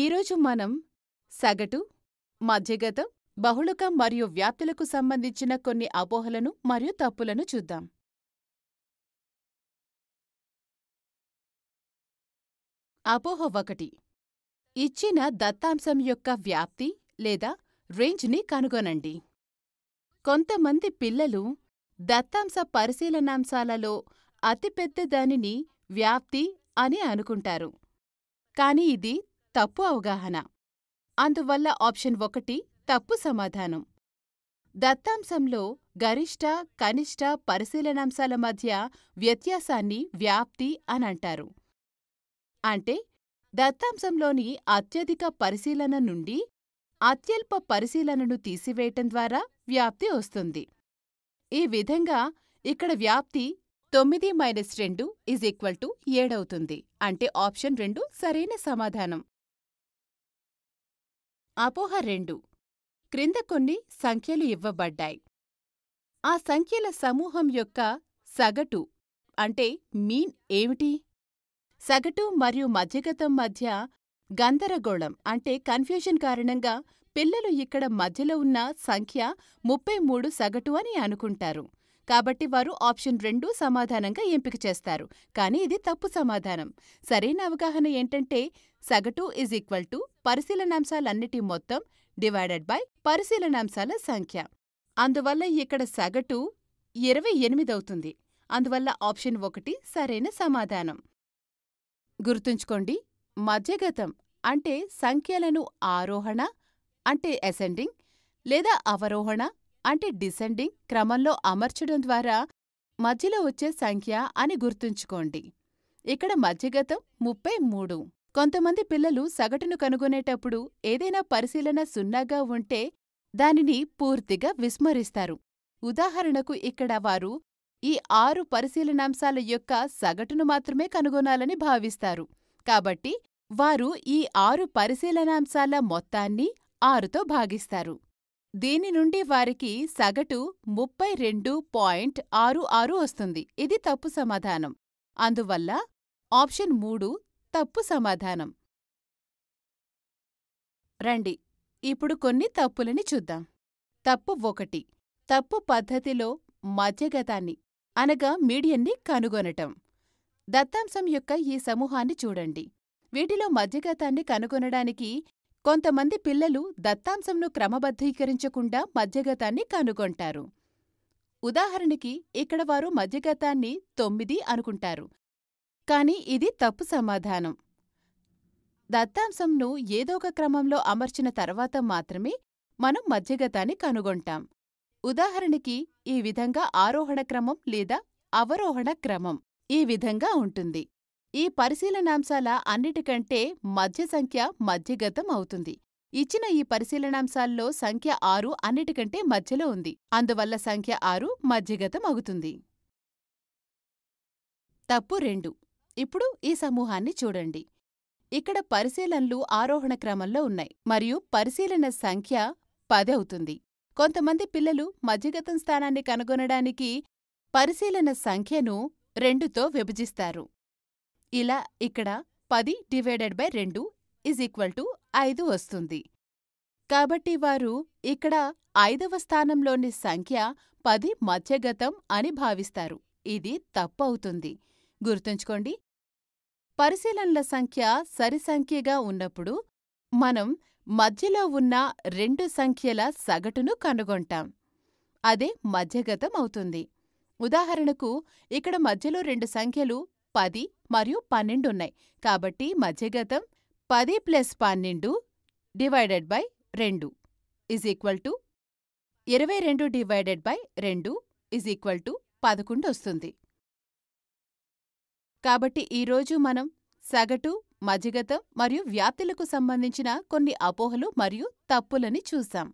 ఈరోజు మనం సగటు మధ్యగతం బహుళకం మరియు వ్యాప్తులకు సంబంధించిన కొన్ని అపోహలను మరియు తప్పులను చూద్దాం అపోహ ఒకటి ఇచ్చిన దత్తాంశం యొక్క వ్యాప్తి లేదా రేంజ్ని కనుగొనండి కొంతమంది పిల్లలు దత్తాంశ పరిశీలనాంశాలలో అతిపెద్ద దానిని వ్యాప్తి అని అనుకుంటారు కాని ఇది తప్పు అవగాహన అందువల్ల ఆప్షన్ ఒకటి తప్పు సమాధానం దత్తాంశంలో గరిష్ట కనిష్ట పరిశీలనాంశాల మధ్య వ్యత్యాసాన్ని వ్యాప్తి అనంటారు అంటే దత్తాంశంలోని అత్యధిక పరిశీలన నుండి అత్యల్ప పరిశీలనను తీసివేయటం ద్వారా వ్యాప్తి వస్తుంది ఈ విధంగా ఇక్కడ వ్యాప్తి తొమ్మిది మైనస్ రెండు ఈజ్ ఈక్వల్ టు ఏడవుతుంది అంటే ఆప్షన్ రెండు సరైన సమాధానం అపోహ రెండు క్రింద కొన్ని సంఖ్యలు ఇవ్వబడ్డాయి ఆ సంఖ్యల సమూహం యొక్క సగటు అంటే మీన్ ఏమిటి సగటు మరియు మధ్యగతం మధ్య గందరగోళం అంటే కన్ఫ్యూజన్ కారణంగా పిల్లలు ఇక్కడ మధ్యలో ఉన్న సంఖ్య ముప్పై మూడు సగటు అని అనుకుంటారు కాబట్టి వారు ఆప్షన్ రెండూ సమాధానంగా ఎంపిక చేస్తారు కానీ ఇది తప్పు సమాధానం సరైన అవగాహన ఏంటంటే సగటు ఈజ్ ఈక్వల్ టు పరిశీలనాంశాలన్నిటి మొత్తం డివైడెడ్ బై పరిశీలనాంశాల సంఖ్య అందువల్ల ఇక్కడ సగటు ఇరవై ఎనిమిదవుతుంది అందువల్ల ఆప్షన్ ఒకటి సరైన సమాధానం గుర్తుంచుకోండి మధ్యగతం అంటే సంఖ్యలను ఆరోహణ అంటే అసెండింగ్ లేదా అవరోహణ అంటే డిసెండింగ్ క్రమంలో అమర్చడం ద్వారా మధ్యలో వచ్చే సంఖ్య అని గుర్తుంచుకోండి ఇక్కడ మధ్యగతం ముప్పై మూడు కొంతమంది పిల్లలు సగటును కనుగొనేటప్పుడు ఏదైనా పరిశీలన సున్నాగా ఉంటే దానిని పూర్తిగా విస్మరిస్తారు ఉదాహరణకు ఇక్కడ వారు ఈ ఆరు పరిశీలనాంశాల యొక్క సగటును మాత్రమే కనుగొనాలని భావిస్తారు కాబట్టి వారు ఈ ఆరు పరిశీలనాంశాల మొత్తాన్ని ఆరుతో భాగిస్తారు దీని నుండి వారికి సగటు ముప్పై రెండు పాయింట్ ఆరు ఆరు వస్తుంది ఇది తప్పు సమాధానం అందువల్ల ఆప్షన్ మూడు తప్పు సమాధానం రండి ఇప్పుడు కొన్ని తప్పులని చూద్దాం తప్పు ఒకటి తప్పు పద్ధతిలో మధ్యగతాన్ని అనగా మీడియన్ని కనుగొనటం దత్తాంశం యొక్క ఈ సమూహాన్ని చూడండి వీటిలో మధ్యగతాన్ని కనుగొనడానికి కొంతమంది పిల్లలు దత్తాంశంను క్రమబద్ధీకరించకుండా మధ్యగతాన్ని కనుగొంటారు ఉదాహరణకి ఇక్కడ వారు మధ్యగతాన్ని తొమ్మిది అనుకుంటారు కాని ఇది తప్పు సమాధానం దత్తాంశంను ఏదోక క్రమంలో అమర్చిన తర్వాత మాత్రమే మనం మధ్యగతాన్ని కనుగొంటాం ఉదాహరణకి ఈ విధంగా ఆరోహణ క్రమం లేదా అవరోహణ క్రమం ఈ విధంగా ఉంటుంది ఈ పరిశీలనాంశాల అన్నిటికంటే మధ్య సంఖ్య మధ్యగతం అవుతుంది ఇచ్చిన ఈ పరిశీలనాంశాల్లో సంఖ్య ఆరు అన్నిటికంటే మధ్యలో ఉంది అందువల్ల సంఖ్య ఆరు మధ్యగతం అవుతుంది తప్పు రెండు ఇప్పుడు ఈ సమూహాన్ని చూడండి ఇక్కడ పరిశీలనలు ఆరోహణ క్రమంలో ఉన్నాయి మరియు పరిశీలన సంఖ్య పది అవుతుంది కొంతమంది పిల్లలు మధ్యగతం స్థానాన్ని కనుగొనడానికి పరిశీలన సంఖ్యను రెండుతో విభజిస్తారు ఇలా ఇక్కడ పది డివైడెడ్ బై రెండు ఇజ్ ఈక్వల్ టు ఐదు వస్తుంది కాబట్టి వారు ఇక్కడ ఐదవ స్థానంలోని సంఖ్య పది మధ్యగతం అని భావిస్తారు ఇది తప్పు అవుతుంది గుర్తుంచుకోండి పరిశీలనల సంఖ్య సరి సంఖ్యగా ఉన్నప్పుడు మనం మధ్యలో ఉన్న రెండు సంఖ్యల సగటును కనుగొంటాం అదే మధ్యగతం అవుతుంది ఉదాహరణకు ఇక్కడ మధ్యలో రెండు సంఖ్యలు పది మరియు పన్నెండు ఉన్నాయి కాబట్టి మధ్యగతం పది ప్లస్ పన్నెండు డివైడెడ్ బై రెండు ఇజ్ ఈక్వల్ టు ఇరవై రెండు డివైడెడ్ బై రెండు ఇజ్ ఈక్వల్ టు పదకొండు వస్తుంది కాబట్టి ఈరోజు మనం సగటు మధ్యగతం మరియు వ్యాప్తులకు సంబంధించిన కొన్ని అపోహలు మరియు తప్పులని చూసాం